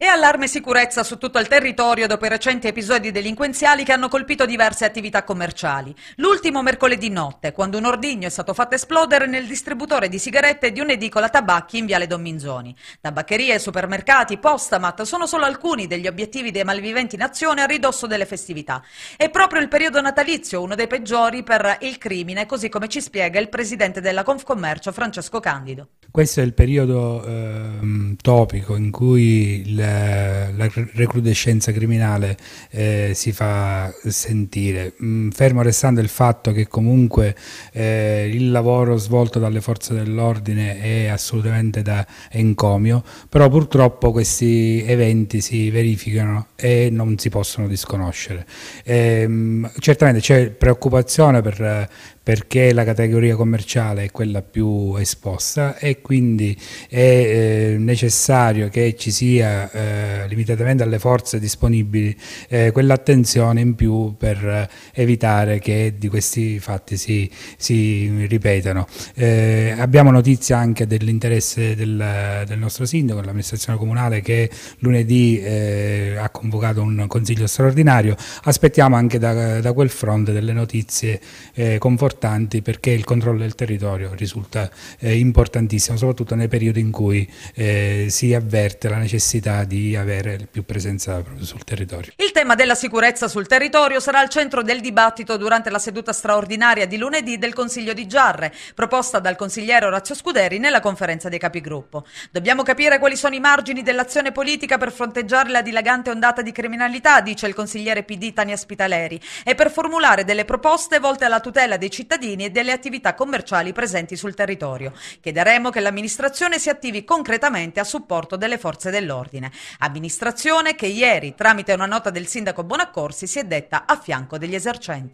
E allarme sicurezza su tutto il territorio dopo i recenti episodi delinquenziali che hanno colpito diverse attività commerciali. L'ultimo mercoledì notte, quando un ordigno è stato fatto esplodere nel distributore di sigarette di un'edicola tabacchi in Viale Don Minzoni. Tabaccherie, supermercati, postamat sono solo alcuni degli obiettivi dei malviventi in azione a ridosso delle festività. È proprio il periodo natalizio uno dei peggiori per il crimine, così come ci spiega il presidente della Confcommercio Francesco Candido. Questo è il periodo eh, topico in cui il eh, la recrudescenza criminale eh, si fa sentire. Mm, fermo restando il fatto che comunque eh, il lavoro svolto dalle forze dell'ordine è assolutamente da encomio, però purtroppo questi eventi si verificano e non si possono disconoscere. Ehm, certamente c'è preoccupazione per, perché la categoria commerciale è quella più esposta e quindi è eh, necessario che ci sia, eh, limitatamente alle forze disponibili, eh, quell'attenzione in più per evitare che di questi fatti si, si ripetano. Eh, abbiamo notizia anche dell'interesse del, del, nostro sindaco, dell'amministrazione comunale che lunedì eh, ha convocato un consiglio straordinario. Aspettiamo anche da, da quel fronte delle notizie eh, confortanti importanti perché il controllo del territorio risulta eh, importantissimo, soprattutto nei periodi in cui eh, si avverte la necessità di avere più presenza sul territorio. Il tema della sicurezza sul territorio sarà al centro del dibattito durante la seduta straordinaria di lunedì del Consiglio di Giarre, proposta dal consigliere Orazio Scuderi nella conferenza dei capigruppo. Dobbiamo capire quali sono i margini dell'azione politica per fronteggiare la dilagante ondata di criminalità, dice il consigliere PD Tania Spitaleri, e per formulare delle proposte volte alla tutela dei cittadini cittadini e delle attività commerciali presenti sul territorio. Chiederemo che l'amministrazione si attivi concretamente a supporto delle forze dell'ordine. Amministrazione che ieri, tramite una nota del sindaco Bonaccorsi, si è detta a fianco degli esercenti.